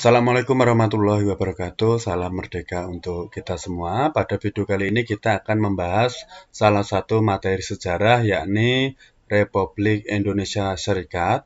Assalamualaikum warahmatullahi wabarakatuh, salam merdeka untuk kita semua. Pada video kali ini kita akan membahas salah satu materi sejarah yakni Republik Indonesia Serikat.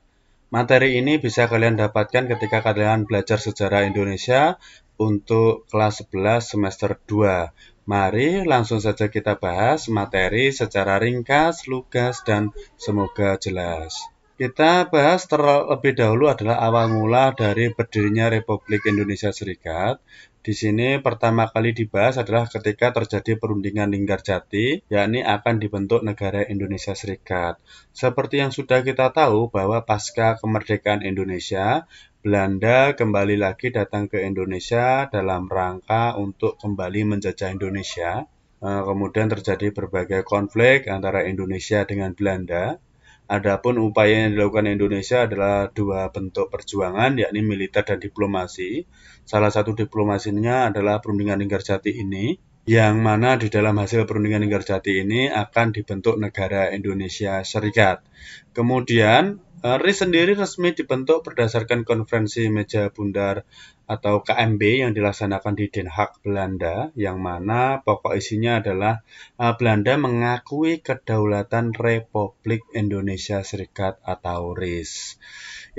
Materi ini bisa kalian dapatkan ketika kalian belajar sejarah Indonesia untuk kelas 11 semester 2. Mari langsung saja kita bahas materi secara ringkas, lugas, dan semoga jelas. Kita bahas terlebih dahulu adalah awal mula dari berdirinya Republik Indonesia Serikat. Di sini pertama kali dibahas adalah ketika terjadi perundingan Linggarjati, yakni akan dibentuk negara Indonesia Serikat. Seperti yang sudah kita tahu bahwa pasca kemerdekaan Indonesia, Belanda kembali lagi datang ke Indonesia dalam rangka untuk kembali menjajah Indonesia. Eh, kemudian terjadi berbagai konflik antara Indonesia dengan Belanda Adapun upaya yang dilakukan Indonesia adalah dua bentuk perjuangan, yakni militer dan diplomasi. Salah satu diplomasinya adalah perundingan jati ini, yang mana di dalam hasil perundingan jati ini akan dibentuk negara Indonesia Serikat. Kemudian Eh, RIS sendiri resmi dibentuk berdasarkan konferensi meja bundar atau KMB yang dilaksanakan di Den Haag, Belanda, yang mana pokok isinya adalah eh, Belanda mengakui kedaulatan Republik Indonesia Serikat atau RIS.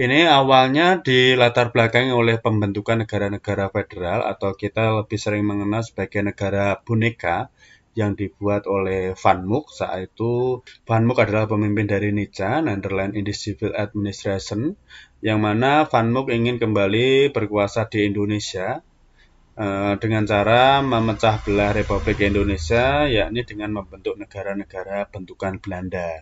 Ini awalnya dilatar belakangi oleh pembentukan negara-negara federal atau kita lebih sering mengenal sebagai negara boneka yang dibuat oleh Van Mook saat itu. Van Mook adalah pemimpin dari NICA, Netherlands Indies Civil Administration, yang mana Van Mook ingin kembali berkuasa di Indonesia eh, dengan cara memecah belah Republik Indonesia, yakni dengan membentuk negara-negara bentukan Belanda.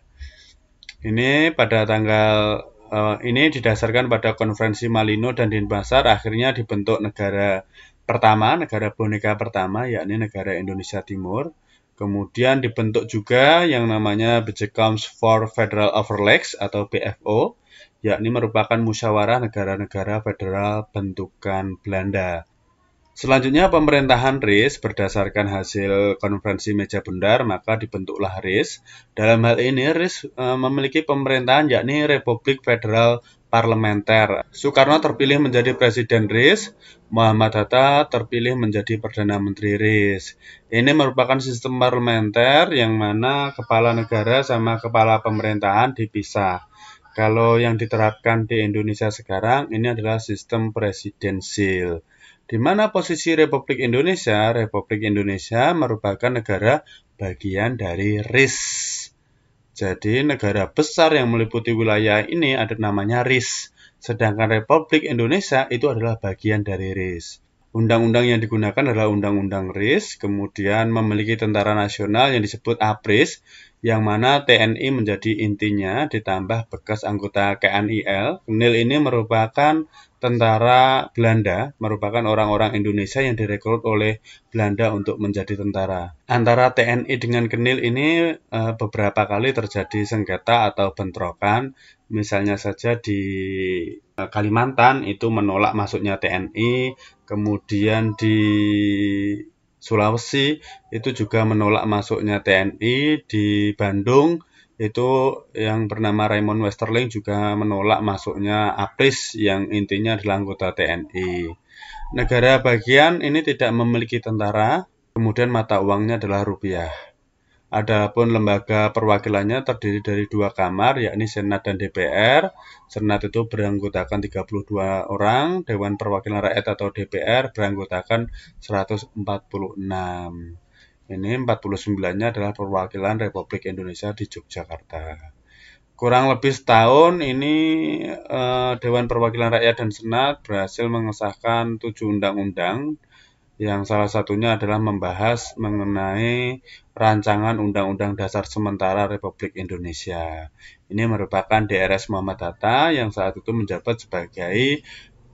Ini pada tanggal eh, ini didasarkan pada konferensi Malino dan Denpasar akhirnya dibentuk negara pertama, negara boneka pertama yakni negara Indonesia Timur Kemudian dibentuk juga yang namanya Bejecoms for Federal Overlays atau BFO, yakni merupakan musyawarah negara-negara federal bentukan Belanda. Selanjutnya pemerintahan RIS berdasarkan hasil konferensi meja bundar maka dibentuklah RIS. Dalam hal ini RIS e, memiliki pemerintahan yakni Republik Federal parlementer. Soekarno terpilih menjadi Presiden RIS, Muhammad Hatta terpilih menjadi Perdana Menteri RIS. Ini merupakan sistem parlementer yang mana kepala negara sama kepala pemerintahan dipisah. Kalau yang diterapkan di Indonesia sekarang ini adalah sistem presidensil. Di mana posisi Republik Indonesia? Republik Indonesia merupakan negara bagian dari RIS. Jadi negara besar yang meliputi wilayah ini ada namanya RIS, sedangkan Republik Indonesia itu adalah bagian dari RIS. Undang-undang yang digunakan adalah Undang-Undang RIS, kemudian memiliki tentara nasional yang disebut APRIS, yang mana TNI menjadi intinya ditambah bekas anggota KNIL. KNIL ini merupakan tentara Belanda, merupakan orang-orang Indonesia yang direkrut oleh Belanda untuk menjadi tentara. Antara TNI dengan KNIL ini eh, beberapa kali terjadi sengketa atau bentrokan, misalnya saja di eh, Kalimantan itu menolak masuknya TNI, kemudian di Sulawesi itu juga menolak masuknya TNI di Bandung itu yang bernama Raymond Westerling juga menolak masuknya APRIS yang intinya adalah anggota TNI. Negara bagian ini tidak memiliki tentara, kemudian mata uangnya adalah rupiah. Adapun lembaga perwakilannya terdiri dari dua kamar, yakni Senat dan DPR. Senat itu beranggotakan 32 orang, Dewan Perwakilan Rakyat atau DPR beranggotakan 146. Ini 49-nya adalah perwakilan Republik Indonesia di Yogyakarta. Kurang lebih setahun ini eh, Dewan Perwakilan Rakyat dan Senat berhasil mengesahkan tujuh undang-undang yang salah satunya adalah membahas mengenai rancangan Undang-Undang Dasar Sementara Republik Indonesia. Ini merupakan DRS Muhammad Hatta yang saat itu menjabat sebagai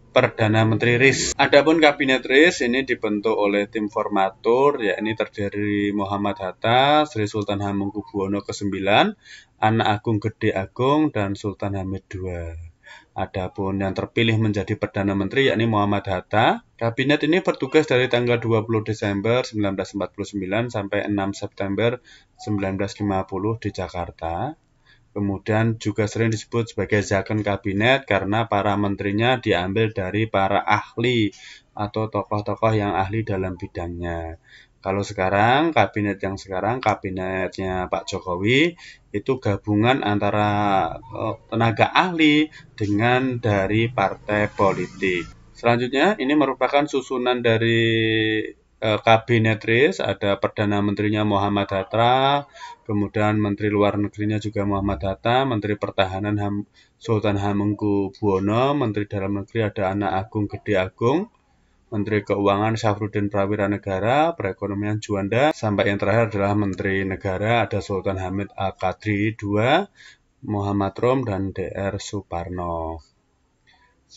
Perdana Menteri RIS. Adapun Kabinet RIS ini dibentuk oleh tim formatur, yakni terdiri Muhammad Hatta, Sri Sultan Hamengkubuwono ke-9, Anak Agung Gede Agung, dan Sultan Hamid II. Adapun yang terpilih menjadi Perdana Menteri yakni Muhammad Hatta. Kabinet ini bertugas dari tanggal 20 Desember 1949 sampai 6 September 1950 di Jakarta. Kemudian juga sering disebut sebagai Zaken Kabinet karena para menterinya diambil dari para ahli atau tokoh-tokoh yang ahli dalam bidangnya. Kalau sekarang kabinet yang sekarang kabinetnya Pak Jokowi itu gabungan antara eh, tenaga ahli dengan dari partai politik. Selanjutnya ini merupakan susunan dari kabinetris eh, kabinet RIS ada perdana menterinya Muhammad Hatta, kemudian menteri luar negerinya juga Muhammad Hatta, menteri pertahanan Sultan Hamengku Buwono, menteri dalam negeri ada Anak Agung Gede Agung, Menteri Keuangan Syafruddin Prawira Negara, Perekonomian Juanda, sampai yang terakhir adalah Menteri Negara ada Sultan Hamid Al-Qadri II, Muhammad Rom, dan DR Suparno.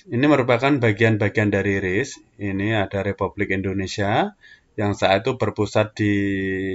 Ini merupakan bagian-bagian dari RIS. Ini ada Republik Indonesia, yang saat itu berpusat di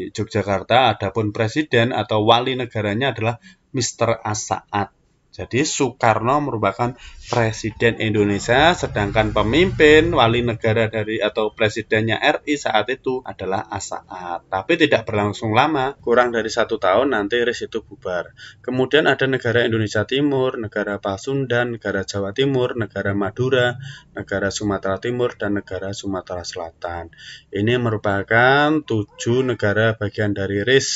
Yogyakarta, adapun presiden atau wali negaranya adalah Mr. Asaat. Jadi Soekarno merupakan presiden Indonesia, sedangkan pemimpin wali negara dari atau presidennya RI saat itu adalah Asaat. Tapi tidak berlangsung lama, kurang dari satu tahun nanti RIS itu bubar. Kemudian ada negara Indonesia Timur, negara Pasundan, negara Jawa Timur, negara Madura, negara Sumatera Timur, dan negara Sumatera Selatan. Ini merupakan tujuh negara bagian dari RIS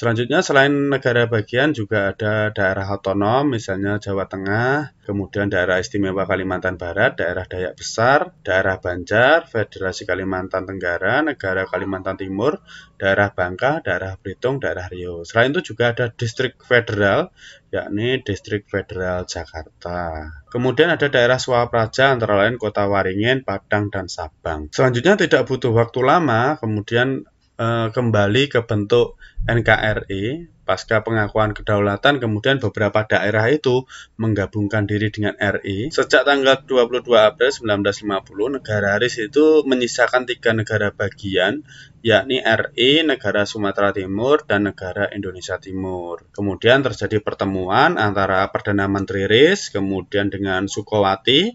Selanjutnya selain negara bagian juga ada daerah otonom misalnya Jawa Tengah, kemudian daerah istimewa Kalimantan Barat, daerah Dayak Besar, daerah Banjar, Federasi Kalimantan Tenggara, negara Kalimantan Timur, daerah Bangka, daerah Belitung, daerah Riau. Selain itu juga ada distrik federal yakni distrik federal Jakarta. Kemudian ada daerah Swapraja antara lain Kota Waringin, Padang, dan Sabang. Selanjutnya tidak butuh waktu lama, kemudian Eh, kembali ke bentuk NKRI pasca pengakuan kedaulatan kemudian beberapa daerah itu menggabungkan diri dengan RI. Sejak tanggal 22 April 1950, negara Haris itu menyisakan tiga negara bagian yakni RI, negara Sumatera Timur, dan negara Indonesia Timur. Kemudian terjadi pertemuan antara Perdana Menteri RIS kemudian dengan Sukowati,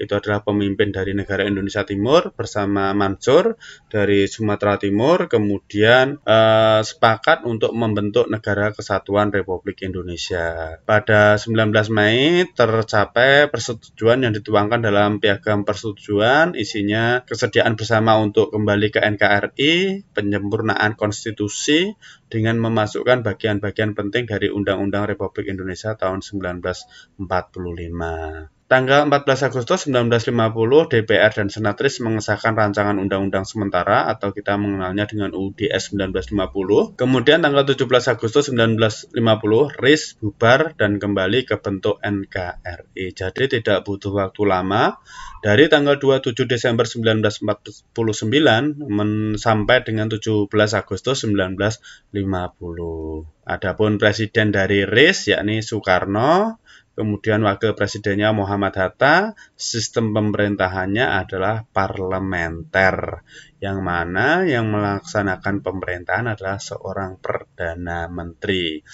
itu adalah pemimpin dari negara Indonesia Timur bersama Mansur dari Sumatera Timur, kemudian eh, sepakat untuk membentuk negara Negara Kesatuan Republik Indonesia. Pada 19 Mei tercapai persetujuan yang dituangkan dalam piagam persetujuan isinya kesediaan bersama untuk kembali ke NKRI, penyempurnaan konstitusi dengan memasukkan bagian-bagian penting dari Undang-Undang Republik Indonesia tahun 1945. Tanggal 14 Agustus 1950, DPR dan Senatris mengesahkan rancangan undang-undang sementara atau kita mengenalnya dengan UDS 1950. Kemudian tanggal 17 Agustus 1950, RIS bubar dan kembali ke bentuk NKRI. Jadi tidak butuh waktu lama. Dari tanggal 27 Desember 1949 sampai dengan 17 Agustus 1950. Adapun presiden dari RIS yakni Soekarno kemudian wakil presidennya Muhammad Hatta, sistem pemerintahannya adalah parlementer, yang mana yang melaksanakan pemerintahan adalah seorang perdana menteri.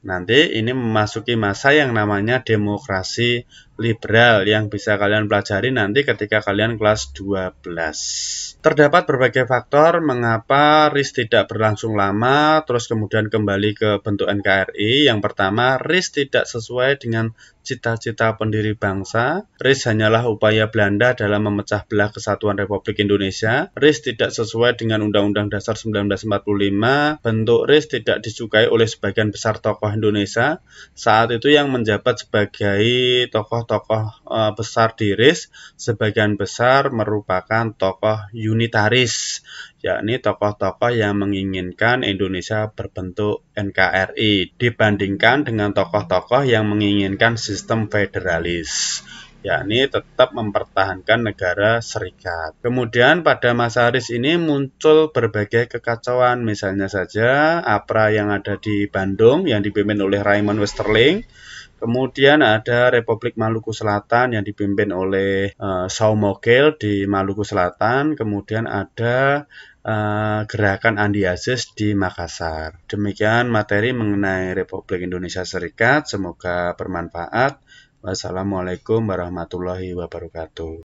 Nanti ini memasuki masa yang namanya demokrasi liberal yang bisa kalian pelajari nanti ketika kalian kelas 12. Terdapat berbagai faktor mengapa RIS tidak berlangsung lama terus kemudian kembali ke bentuk NKRI. Yang pertama, RIS tidak sesuai dengan cita-cita pendiri bangsa. RIS hanyalah upaya Belanda dalam memecah belah kesatuan Republik Indonesia. RIS tidak sesuai dengan Undang-Undang Dasar 1945. Bentuk RIS tidak disukai oleh sebagian besar tokoh Indonesia. Saat itu yang menjabat sebagai tokoh tokoh eh, besar di RIS sebagian besar merupakan tokoh unitaris, yakni tokoh-tokoh yang menginginkan Indonesia berbentuk NKRI dibandingkan dengan tokoh-tokoh yang menginginkan sistem federalis yakni tetap mempertahankan negara serikat. Kemudian pada masa RIS ini muncul berbagai kekacauan, misalnya saja APRA yang ada di Bandung yang dipimpin oleh Raymond Westerling Kemudian ada Republik Maluku Selatan yang dipimpin oleh uh, eh, Saumogel di Maluku Selatan. Kemudian ada uh, gerakan Andi Aziz di Makassar. Demikian materi mengenai Republik Indonesia Serikat. Semoga bermanfaat. Wassalamualaikum warahmatullahi wabarakatuh.